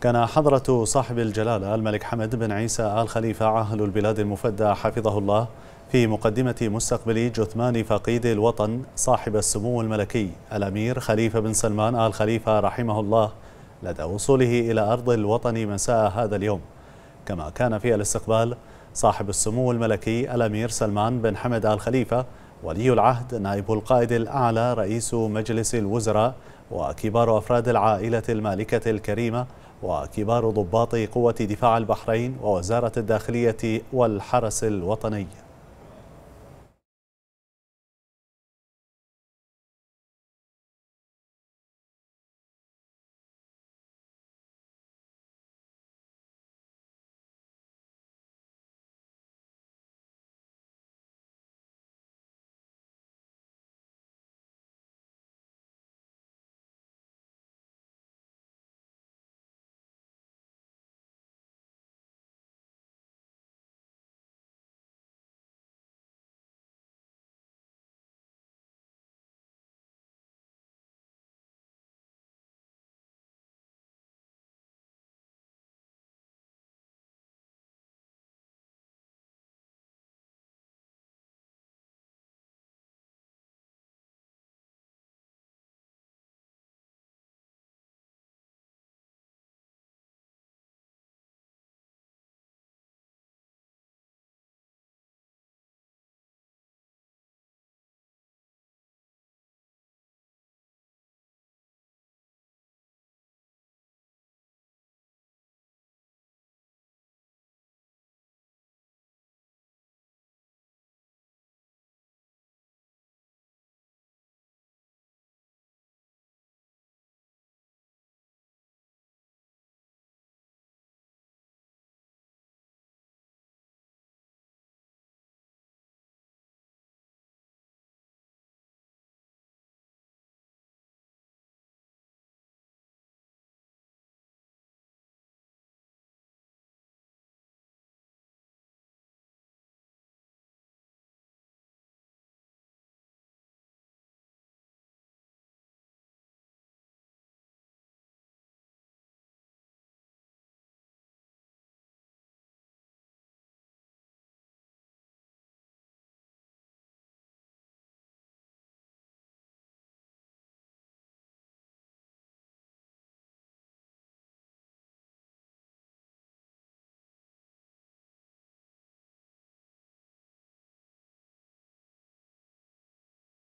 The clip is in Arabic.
كان حضرة صاحب الجلالة الملك حمد بن عيسى آل خليفة عاهل البلاد المفدى حفظه الله في مقدمة مستقبل جثمان فقيد الوطن صاحب السمو الملكي الأمير خليفة بن سلمان آل خليفة رحمه الله لدى وصوله إلى أرض الوطن مساء هذا اليوم كما كان في الاستقبال صاحب السمو الملكي الأمير سلمان بن حمد آل خليفة ولي العهد نائب القائد الأعلى رئيس مجلس الوزراء وكبار أفراد العائلة المالكة الكريمة وكبار ضباط قوة دفاع البحرين ووزارة الداخلية والحرس الوطني